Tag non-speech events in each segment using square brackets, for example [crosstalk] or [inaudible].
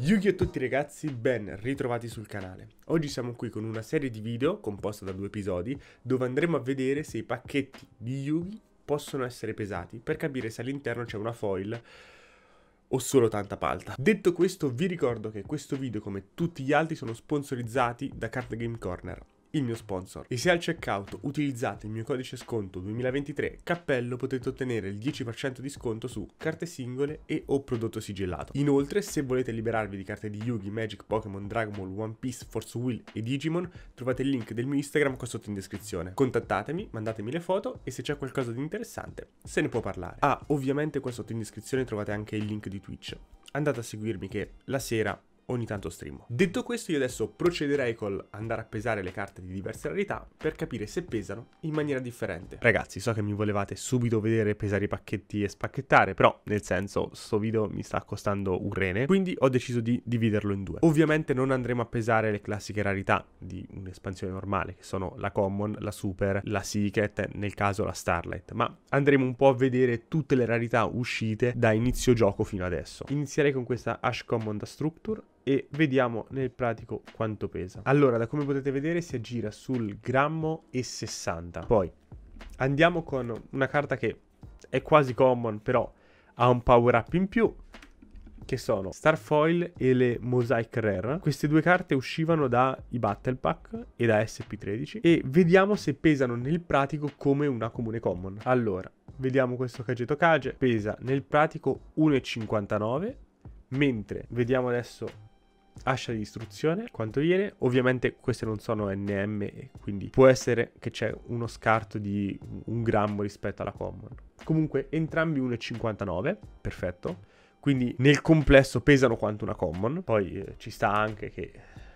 Yugi a tutti ragazzi, ben ritrovati sul canale. Oggi siamo qui con una serie di video composta da due episodi dove andremo a vedere se i pacchetti di Yugi possono essere pesati per capire se all'interno c'è una foil o solo tanta palta. Detto questo vi ricordo che questo video come tutti gli altri sono sponsorizzati da Card Game Corner il mio sponsor. E se al checkout utilizzate il mio codice sconto 2023 cappello potete ottenere il 10% di sconto su carte singole e o prodotto sigillato. Inoltre se volete liberarvi di carte di Yugi, Magic, Pokémon, Dragon Ball, One Piece, Force Will e Digimon trovate il link del mio Instagram qua sotto in descrizione. Contattatemi, mandatemi le foto e se c'è qualcosa di interessante se ne può parlare. Ah, ovviamente qua sotto in descrizione trovate anche il link di Twitch. Andate a seguirmi che la sera ogni tanto streamo. Detto questo io adesso procederei col andare a pesare le carte di diverse rarità per capire se pesano in maniera differente. Ragazzi so che mi volevate subito vedere pesare i pacchetti e spacchettare però nel senso sto video mi sta costando un rene quindi ho deciso di dividerlo in due. Ovviamente non andremo a pesare le classiche rarità di un'espansione normale che sono la Common, la Super, la Secret, nel caso la Starlight ma andremo un po' a vedere tutte le rarità uscite da inizio gioco fino adesso. Inizierei con questa Ash Common da Structure e vediamo nel pratico quanto pesa. Allora, da come potete vedere si aggira sul grammo e 60. Poi andiamo con una carta che è quasi common, però ha un power up in più, che sono Starfoil e le Mosaic Rare. Queste due carte uscivano dai Battle Pack e da SP13 e vediamo se pesano nel pratico come una comune common. Allora, vediamo questo Kageto Kage, pesa nel pratico 1,59, mentre vediamo adesso ascia di istruzione, quanto viene. Ovviamente queste non sono NM, quindi può essere che c'è uno scarto di un grammo rispetto alla common. Comunque entrambi 1,59, perfetto. Quindi nel complesso pesano quanto una common. Poi eh, ci sta anche che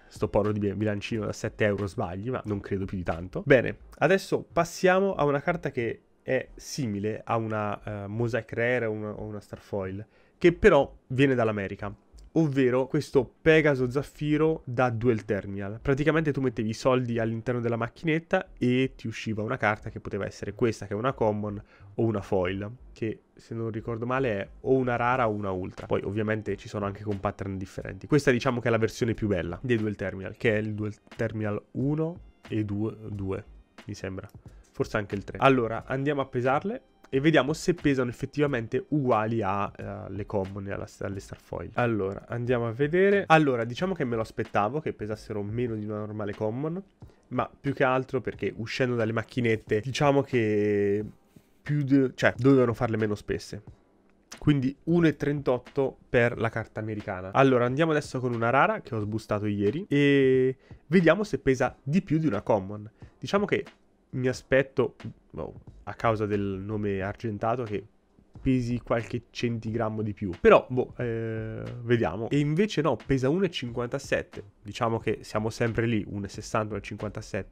sto porro di bilancino da 7 euro sbagli, ma non credo più di tanto. Bene, adesso passiamo a una carta che è simile a una uh, Mosaic Rare o una, o una Starfoil, che però viene dall'America ovvero questo Pegaso Zaffiro da Duel Terminal. Praticamente tu mettevi i soldi all'interno della macchinetta e ti usciva una carta che poteva essere questa, che è una common o una foil, che se non ricordo male è o una rara o una ultra. Poi ovviamente ci sono anche con pattern differenti. Questa diciamo che è la versione più bella dei Duel Terminal, che è il Duel Terminal 1 e 2, 2 mi sembra. Forse anche il 3. Allora, andiamo a pesarle e vediamo se pesano effettivamente uguali eh, alle uh, common e alla, alle starfoil. Allora, andiamo a vedere. Allora, diciamo che me lo aspettavo che pesassero meno di una normale common, ma più che altro perché uscendo dalle macchinette, diciamo che più de- cioè dovevano farle meno spesse. Quindi 1,38 per la carta americana. Allora andiamo adesso con una rara che ho sbustato ieri e vediamo se pesa di più di una common. Diciamo che mi aspetto, oh, a causa del nome argentato, che pesi qualche centigrammo di più. Però, boh, eh, vediamo. E invece no, pesa 1,57. Diciamo che siamo sempre lì, 1,60, 1,57.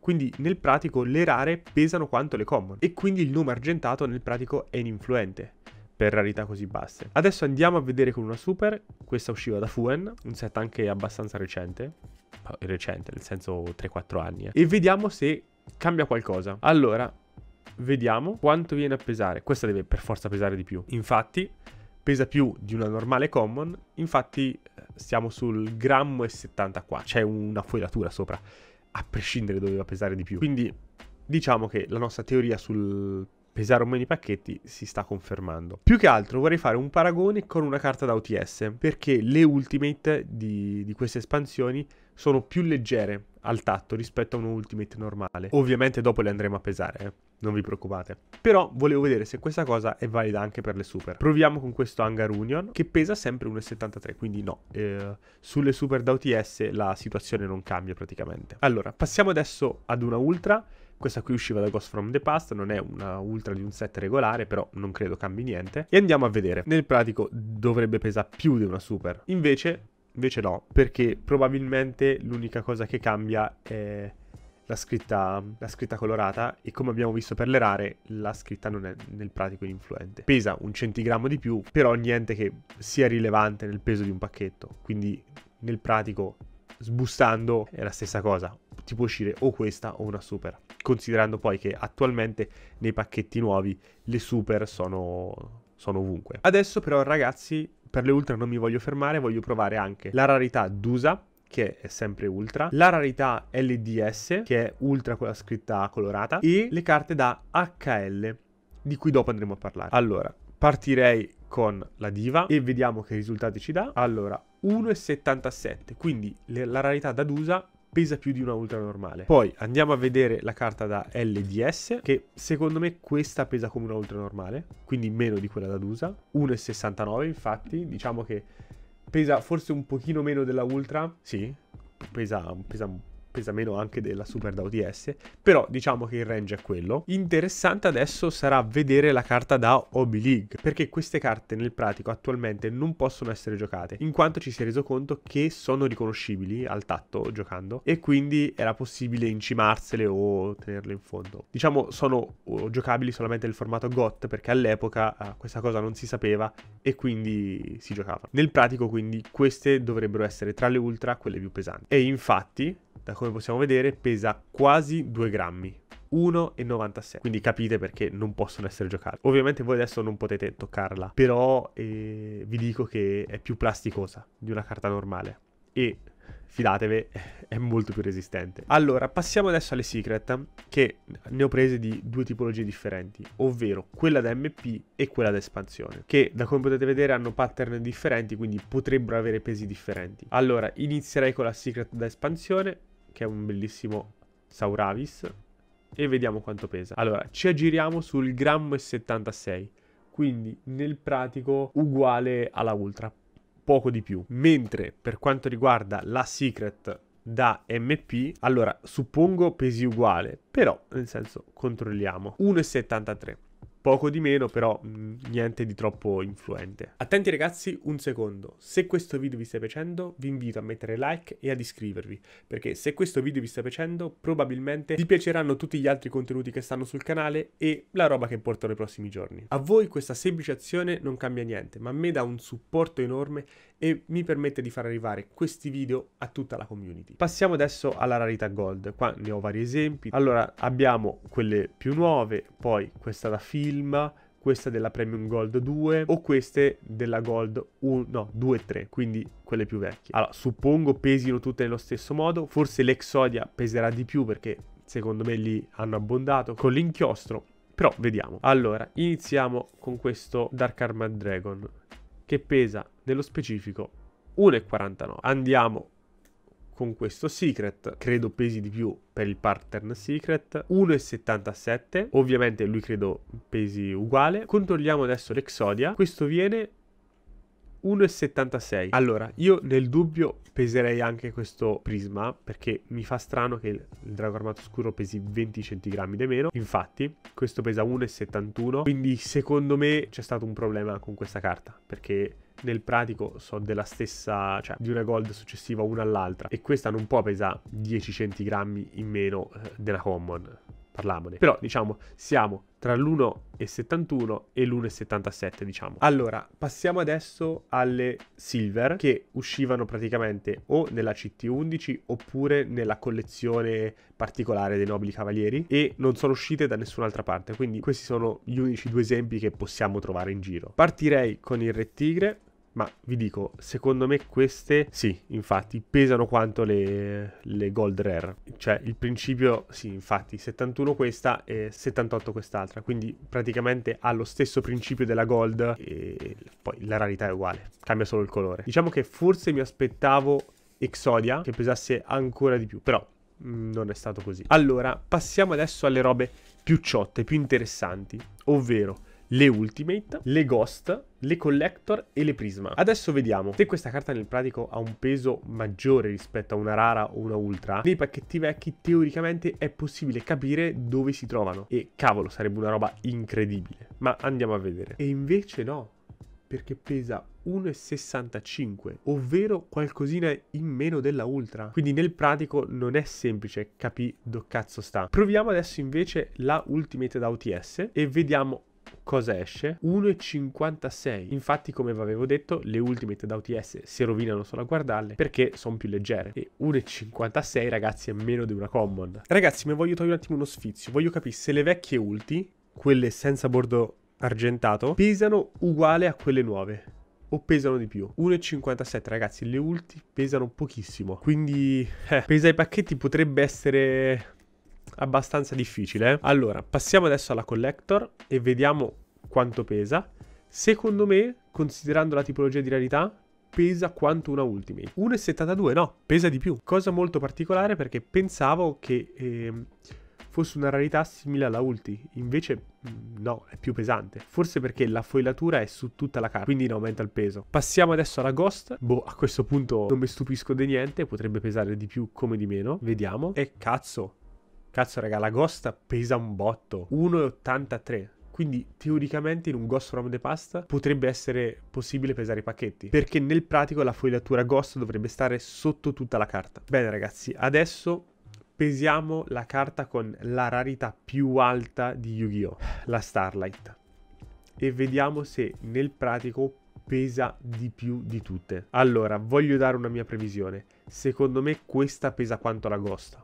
Quindi nel pratico le rare pesano quanto le common. E quindi il nome argentato nel pratico è ininfluente per rarità così basse. Adesso andiamo a vedere con una super. Questa usciva da Fuen, un set anche abbastanza recente. Recente, nel senso 3-4 anni. Eh. E vediamo se cambia qualcosa. Allora, vediamo quanto viene a pesare. Questa deve per forza pesare di più. Infatti, pesa più di una normale common, infatti siamo sul grammo e 70 qua, c'è una foilatura sopra, a prescindere doveva pesare di più. Quindi diciamo che la nostra teoria sul pesare o meno i pacchetti si sta confermando. Più che altro vorrei fare un paragone con una carta da OTS, perché le ultimate di, di queste espansioni sono più leggere al tatto rispetto a un ultimate normale. Ovviamente dopo le andremo a pesare, eh? non vi preoccupate. Però volevo vedere se questa cosa è valida anche per le super. Proviamo con questo Hangar Union che pesa sempre 1,73, quindi no, eh, sulle super da OTS la situazione non cambia praticamente. Allora, passiamo adesso ad una ultra questa qui usciva da Ghost from the Past, non è una ultra di un set regolare, però non credo cambi niente. E andiamo a vedere. Nel pratico dovrebbe pesare più di una super. Invece, invece no, perché probabilmente l'unica cosa che cambia è... La scritta, la scritta, colorata e come abbiamo visto per le rare la scritta non è nel pratico influente. Pesa un centigrammo di più, però niente che sia rilevante nel peso di un pacchetto, quindi nel pratico sbustando è la stessa cosa, ti può uscire o questa o una super. Considerando poi che attualmente nei pacchetti nuovi le super sono, sono ovunque. Adesso però ragazzi per le ultra non mi voglio fermare, voglio provare anche la rarità d'usa che è sempre ultra, la rarità LDS che è ultra con la scritta colorata e le carte da HL di cui dopo andremo a parlare. Allora, partirei con la diva e vediamo che risultati ci dà. Allora, 1,77. Quindi la rarità da Dusa pesa più di una ultra normale. Poi andiamo a vedere la carta da LDS, che secondo me questa pesa come una ultra normale, quindi meno di quella da Dusa. 1,69 infatti, diciamo che pesa forse un pochino meno della ultra, sì, pesa, pesa un pesa meno anche della Super DAO ODS, però diciamo che il range è quello. Interessante adesso sarà vedere la carta da Obi League, perché queste carte nel pratico attualmente non possono essere giocate, in quanto ci si è reso conto che sono riconoscibili al tatto giocando e quindi era possibile incimarsele o tenerle in fondo. Diciamo sono giocabili solamente nel formato GOT perché all'epoca eh, questa cosa non si sapeva e quindi si giocava. Nel pratico quindi queste dovrebbero essere tra le ultra quelle più pesanti. E infatti, da come possiamo vedere pesa quasi 2 grammi. 1,96 quindi capite perché non possono essere giocate ovviamente voi adesso non potete toccarla però eh, vi dico che è più plasticosa di una carta normale e fidatevi, [laughs] è molto più resistente. Allora, passiamo adesso alle Secret, che ne ho prese di due tipologie differenti, ovvero quella da MP e quella da espansione, che da come potete vedere hanno pattern differenti, quindi potrebbero avere pesi differenti. Allora, inizierei con la Secret da espansione, che è un bellissimo Sauravis. E vediamo quanto pesa. Allora, ci aggiriamo sul grammo e 76. Quindi nel pratico uguale alla Ultra, poco di più. Mentre per quanto riguarda la Secret da MP, allora suppongo pesi uguale, però nel senso controlliamo. 1,73 poco di meno, però mh, niente di troppo influente. Attenti ragazzi, un secondo. Se questo video vi sta piacendo, vi invito a mettere like e ad iscrivervi, perché se questo video vi sta piacendo, probabilmente vi piaceranno tutti gli altri contenuti che stanno sul canale e la roba che porto nei prossimi giorni. A voi questa semplice azione non cambia niente, ma a me dà un supporto enorme e mi permette di far arrivare questi video a tutta la community. Passiamo adesso alla rarità gold, qua ne ho vari esempi. Allora, abbiamo quelle più nuove, poi questa da fila, Silma, questa della Premium Gold 2 o queste della Gold 1, no, 2 e 3, quindi quelle più vecchie. Allora, suppongo pesino tutte nello stesso modo, forse l'Exodia peserà di più perché secondo me lì hanno abbondato con l'inchiostro, però vediamo. Allora, iniziamo con questo Dark Armored Dragon che pesa nello specifico 1,49. Andiamo con questo Secret. Credo pesi di più per il pattern Secret. 1,77. Ovviamente lui credo pesi uguale. Controlliamo adesso l'Exodia. Questo viene 1,76. Allora, io nel dubbio peserei anche questo prisma perché mi fa strano che il drago armato scuro pesi 20 centigrammi di meno. Infatti, questo pesa 1,71, quindi secondo me c'è stato un problema con questa carta perché nel pratico sono della stessa, cioè di una gold successiva una all'altra e questa non può pesare 10 centigrammi in meno eh, della common. Parlamone. Però diciamo siamo tra l'1,71 e l'1,77 diciamo. Allora, passiamo adesso alle silver che uscivano praticamente o nella CT11 oppure nella collezione particolare dei nobili cavalieri e non sono uscite da nessun'altra parte, quindi questi sono gli unici due esempi che possiamo trovare in giro. Partirei con il Re Tigre ma vi dico, secondo me queste, sì, infatti, pesano quanto le, le, gold rare. Cioè, il principio, sì, infatti, 71 questa e 78 quest'altra. Quindi praticamente ha lo stesso principio della gold e poi la rarità è uguale, cambia solo il colore. Diciamo che forse mi aspettavo Exodia che pesasse ancora di più, però mm, non è stato così. Allora, passiamo adesso alle robe più ciotte, più interessanti, ovvero le Ultimate, le Ghost, le Collector e le Prisma. Adesso vediamo se questa carta nel pratico ha un peso maggiore rispetto a una rara o una ultra. Nei pacchetti vecchi teoricamente è possibile capire dove si trovano e cavolo sarebbe una roba incredibile. Ma andiamo a vedere. E invece no, perché pesa 1,65, ovvero qualcosina in meno della Ultra. Quindi nel pratico non è semplice capire dove cazzo sta. Proviamo adesso invece la Ultimate da OTS e vediamo cosa esce? 1,56. Infatti, come vi avevo detto, le Ultimate da OTS si rovinano solo a guardarle perché sono più leggere. E 1,56, ragazzi, è meno di una common. Ragazzi, mi voglio togliere un attimo uno sfizio. Voglio capire se le vecchie ulti, quelle senza bordo argentato, pesano uguale a quelle nuove o pesano di più. 1,57 ragazzi, le ulti pesano pochissimo, quindi eh, pesa i pacchetti potrebbe essere abbastanza difficile. Eh. Allora, passiamo adesso alla Collector e vediamo quanto pesa. Secondo me, considerando la tipologia di rarità, pesa quanto una Ultimate. 1,72 no, pesa di più. Cosa molto particolare perché pensavo che eh, fosse una rarità simile alla Ulti, invece mm, no, è più pesante. Forse perché la foilatura è su tutta la carta, quindi ne aumenta il peso. Passiamo adesso alla Ghost. Boh, a questo punto non mi stupisco di niente, potrebbe pesare di più come di meno. Vediamo. E cazzo, Cazzo, raga, la Ghost pesa un botto. 1,83. Quindi teoricamente in un Ghost from the past potrebbe essere possibile pesare i pacchetti, perché nel pratico la fogliatura Ghost dovrebbe stare sotto tutta la carta. Bene ragazzi, adesso pesiamo la carta con la rarità più alta di Yu-Gi-Oh, la Starlight. E vediamo se nel pratico pesa di più di tutte. Allora, voglio dare una mia previsione. Secondo me questa pesa quanto la Ghost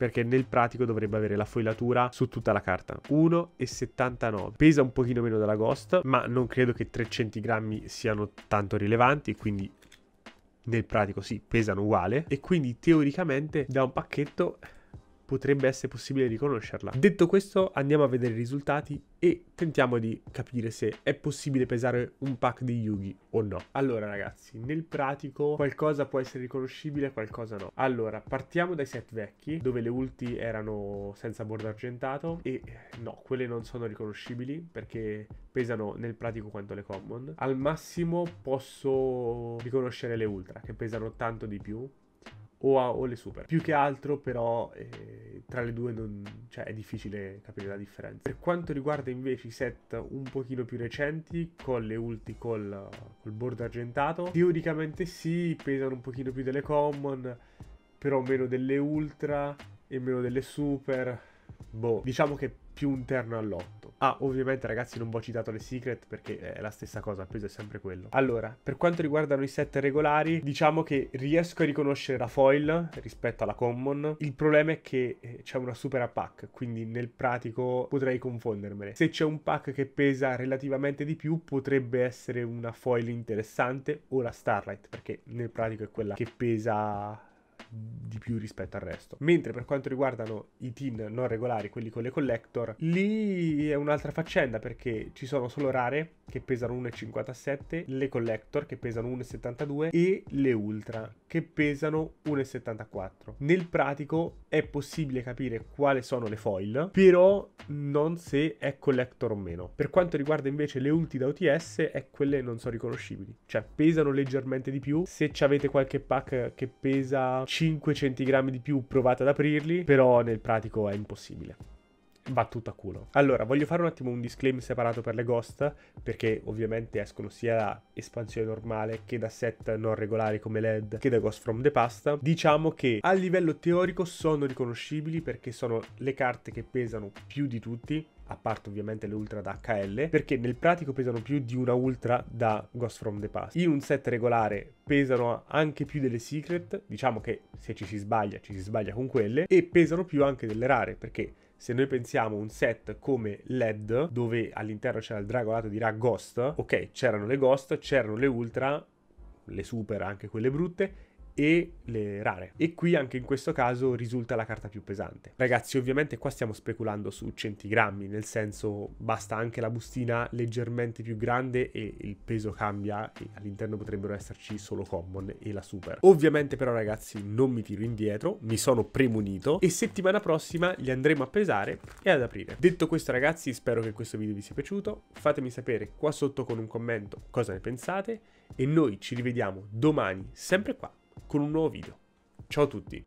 perché nel pratico dovrebbe avere la foilatura su tutta la carta 1,79 pesa un pochino meno della Ghost ma non credo che 300 grammi siano tanto rilevanti quindi nel pratico sì pesano uguale e quindi teoricamente da un pacchetto potrebbe essere possibile riconoscerla. Detto questo, andiamo a vedere i risultati e tentiamo di capire se è possibile pesare un pack di Yugi o no. Allora ragazzi, nel pratico qualcosa può essere riconoscibile, qualcosa no. Allora, partiamo dai set vecchi, dove le ulti erano senza bordo argentato e no, quelle non sono riconoscibili perché pesano nel pratico quanto le common. Al massimo posso riconoscere le ultra, che pesano tanto di più, o, a, o le super. Più che altro però eh, tra le due non, cioè, è difficile capire la differenza. Per quanto riguarda invece i set un pochino più recenti con le ulti col, col bordo argentato, teoricamente sì, pesano un pochino più delle common, però meno delle ultra e meno delle super. Boh, diciamo che più un terno all'otto Ah, ovviamente ragazzi non vi ho citato le secret perché eh, è la stessa cosa, il peso è sempre quello. Allora, per quanto riguardano i set regolari, diciamo che riesco a riconoscere la foil rispetto alla common. Il problema è che eh, c'è una super pack, quindi nel pratico potrei confondermene. Se c'è un pack che pesa relativamente di più, potrebbe essere una foil interessante o la Starlight, perché nel pratico è quella che pesa di più rispetto al resto. Mentre per quanto riguardano i tin non regolari, quelli con le collector, lì è un'altra faccenda perché ci sono solo rare che pesano 1,57, le collector che pesano 1,72 e le ultra che pesano 1,74. Nel pratico è possibile capire quali sono le foil, però non se è collector o meno. Per quanto riguarda invece le ulti da OTS, è eh, quelle non sono riconoscibili, cioè pesano leggermente di più. Se avete qualche pack che pesa 5 centigrammi di più provate ad aprirli, però nel pratico è impossibile va tutto a culo. Allora, voglio fare un attimo un disclaimer separato per le ghost, perché ovviamente escono sia da espansione normale che da set non regolari come LED, che da Ghost from the Past. Diciamo che a livello teorico sono riconoscibili perché sono le carte che pesano più di tutti, a parte ovviamente le ultra da HL, perché nel pratico pesano più di una ultra da Ghost from the Past. In un set regolare pesano anche più delle secret, diciamo che se ci si sbaglia ci si sbaglia con quelle, e pesano più anche delle rare, perché se noi pensiamo a un set come LED, dove all'interno c'era il dragolato di Rag Ghost, ok, c'erano le Ghost, c'erano le Ultra, le Super, anche quelle brutte, e le rare. E qui anche in questo caso risulta la carta più pesante. Ragazzi, ovviamente qua stiamo speculando su centigrammi, nel senso basta anche la bustina leggermente più grande e il peso cambia e all'interno potrebbero esserci solo common e la super. Ovviamente però ragazzi non mi tiro indietro, mi sono premunito e settimana prossima li andremo a pesare e ad aprire. Detto questo ragazzi, spero che questo video vi sia piaciuto, fatemi sapere qua sotto con un commento cosa ne pensate e noi ci rivediamo domani sempre qua con un nuovo video. Ciao a tutti!